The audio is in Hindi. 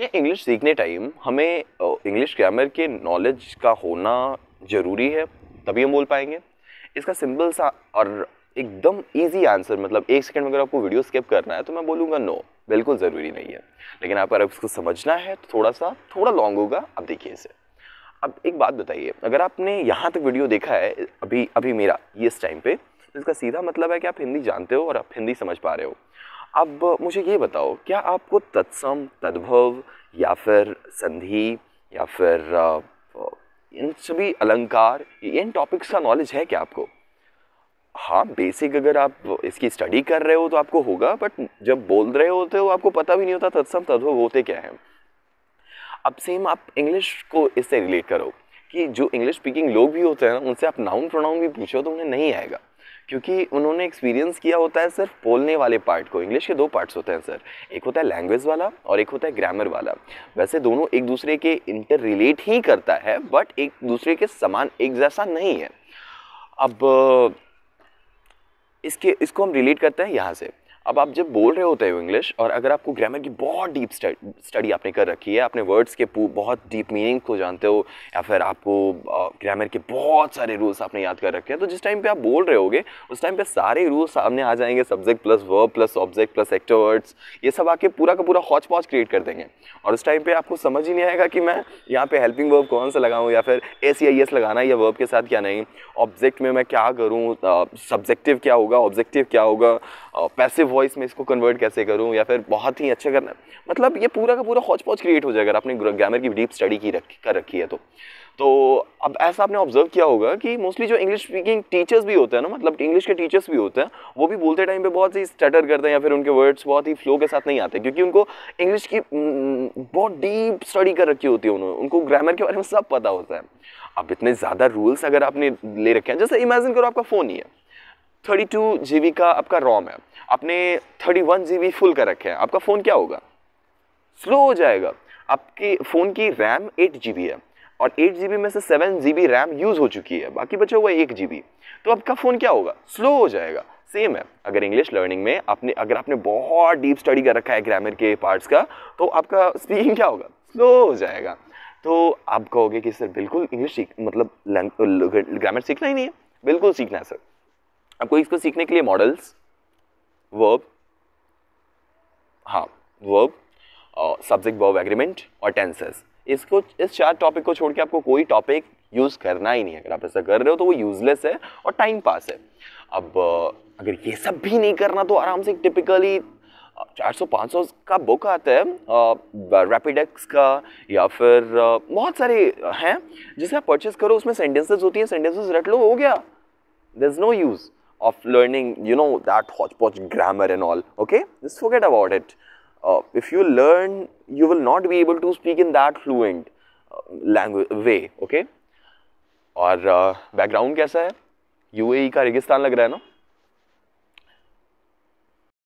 कि इंग्लिश सीखने टाइम हमें इंग्लिश ग्रामर के नॉलेज का होना ज़रूरी है तभी हम बोल पाएंगे इसका सिंपल सा और एकदम इजी आंसर मतलब एक सेकंड में अगर आपको वीडियो स्किप करना है तो मैं बोलूँगा नो बिल्कुल ज़रूरी नहीं है लेकिन आप अगर इसको समझना है तो थोड़ा सा थोड़ा लॉन्ग होगा आप देखिए इसे अब एक बात बताइए अगर आपने यहाँ तक वीडियो देखा है अभी अभी मेरा इस टाइम पर तो इसका सीधा मतलब है कि आप हिंदी जानते हो और आप हिंदी समझ पा रहे हो अब मुझे ये बताओ क्या आपको तत्सम तद्भव या फिर संधि या फिर इन सभी अलंकार इन टॉपिक्स का नॉलेज है क्या आपको हाँ बेसिक अगर आप इसकी स्टडी कर रहे हो तो आपको होगा बट जब बोल रहे होते हो आपको पता भी नहीं होता तत्सम तद्भव होते क्या हैं अब सेम आप इंग्लिश को इससे रिलेट करो कि जो इंग्लिश स्पीकिंग लोग भी होते हैं ना उनसे आप नाउन प्रोनाउन भी पूछो तो उन्हें नहीं आएगा क्योंकि उन्होंने एक्सपीरियंस किया होता है सिर्फ बोलने वाले पार्ट को इंग्लिश के दो पार्ट्स होते हैं सर एक होता है लैंग्वेज वाला और एक होता है ग्रामर वाला वैसे दोनों एक दूसरे के इंटर रिलेट ही करता है बट एक दूसरे के समान एक जैसा नहीं है अब इसके इसको हम रिलेट करते हैं यहाँ से अब आप जब बोल रहे होते हो इंग्लिश और अगर आपको ग्रामर की बहुत डीप स्टडी आपने कर रखी है आपने वर्ड्स के बहुत डीप मीनिंग को जानते हो या फिर आपको ग्रामर के बहुत सारे रूल्स आपने याद कर रखे हैं तो जिस टाइम पे आप बोल रहे होगे उस टाइम पे सारे रूल्स सामने आ जाएंगे subject plus verb plus object plus actor words ये सब आके पूरा का पूरा हॉच पॉच क्रिएट कर देंगे और उस टाइम पर आपको समझ ही नहीं आएगा कि मैं यहाँ पर हेल्पिंग वर्ब कौन सा लगाऊँ या फिर ए सी आई एस लगाना या वर्ब के साथ क्या नहीं ऑब्जेक्ट में मैं क्या करूँ सब्जेक्टिव क्या होगा ऑब्जेक्टिव क्या होगा पैसिव वॉइस में इसको कन्वर्ट कैसे करूँ या फिर बहुत ही अच्छे करना मतलब ये पूरा का पूरा हौच पौच क्रिएट हो जाएगा अगर आपने ग्रामर की डीप स्टडी की रख कर रखी है तो तो अब ऐसा आपने ऑब्जर्व किया होगा कि मोस्टली जो इंग्लिश स्पीकिंग टीचर्स भी होते हैं ना मतलब इंग्लिश के टीचर्स भी होते हैं वो भी बोलते टाइम पे बहुत ही स्टटर करते हैं या फिर उनके वर्ड्स बहुत ही फ्लो के साथ नहीं आते क्योंकि उनको इंग्लिश की बहुत डीप स्टडी कर रखी होती है उन्होंने उनको ग्रामर के बारे में सब पता होता है अब इतने ज़्यादा रूल्स अगर आपने ले रखे हैं जैसे इमेजिन करो आपका फ़ोन ही है थर्टी टू जी बी का आपका रोम है आपने thirty one GB full कर रखे हैं आपका फ़ोन क्या होगा स्लो हो जाएगा आपके फ़ोन की रैम एट जी बी है और एट जी बी में से seven GB RAM use हो चुकी है बाकी बचा हुआ एक जी बी तो आपका फ़ोन क्या होगा स्लो हो जाएगा सेम है अगर इंग्लिश लर्निंग में आपने अगर आपने बहुत डीप स्टडी कर रखा है ग्रामर के पार्ट्स का तो आपका स्पीकिंग क्या होगा स्लो हो जाएगा तो आप कहोगे कि सर बिल्कुल इंग्लिश सीख मतलब ग्रामर सीखना ही नहीं है बिल्कुल सीखना है सर कोई इसको सीखने के लिए मॉडल्स वर्ब हाँ वर्ब सब्जेक्ट वर्ब एग्रीमेंट और टेंसेस इसको इस चार टॉपिक को छोड़ के आपको कोई टॉपिक यूज़ करना ही नहीं है अगर आप ऐसा कर रहे हो तो वो यूज़लेस है और टाइम पास है अब अगर ये सब भी नहीं करना तो आराम से टिपिकली 400-500 का बुक आता है रैपिडेक्स का या फिर बहुत सारे हैं जिसे आप परचेस करो उसमें सेंटेंसेस होती हैं सेंटेंसेस रट लो हो गया there is no use of learning, you know, that hodgepodge grammar and all, okay? Just forget about it. Uh, if you learn, you will not be able to speak in that fluent uh, language way, okay? और uh, background, कैसा है UAE का रेगिस्तान लग रहा है ना